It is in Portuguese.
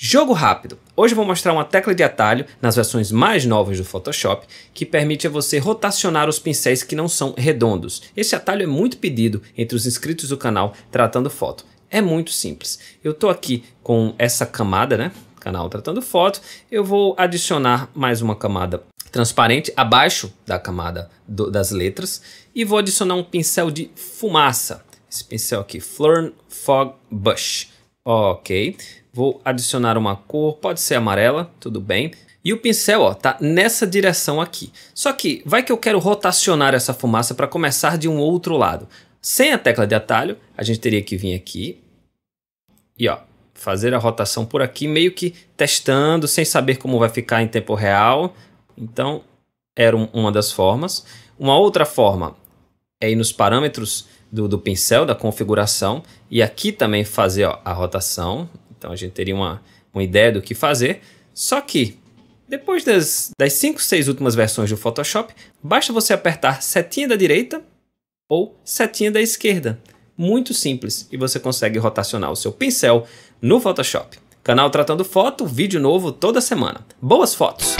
Jogo rápido. Hoje eu vou mostrar uma tecla de atalho nas versões mais novas do Photoshop que permite a você rotacionar os pincéis que não são redondos. Esse atalho é muito pedido entre os inscritos do canal tratando foto. É muito simples. Eu estou aqui com essa camada, né? Canal tratando foto. Eu vou adicionar mais uma camada transparente abaixo da camada do, das letras e vou adicionar um pincel de fumaça. Esse pincel aqui, Flurn Fog Bush. Ok. Vou adicionar uma cor, pode ser amarela, tudo bem. E o pincel ó, tá nessa direção aqui. Só que vai que eu quero rotacionar essa fumaça para começar de um outro lado. Sem a tecla de atalho, a gente teria que vir aqui e ó, fazer a rotação por aqui, meio que testando, sem saber como vai ficar em tempo real. Então, era uma das formas. Uma outra forma é ir nos parâmetros do, do pincel, da configuração, e aqui também fazer ó, a rotação. Então a gente teria uma, uma ideia do que fazer. Só que depois das, das 5, 6 últimas versões do Photoshop, basta você apertar setinha da direita ou setinha da esquerda. Muito simples e você consegue rotacionar o seu pincel no Photoshop. Canal Tratando Foto, vídeo novo toda semana. Boas fotos!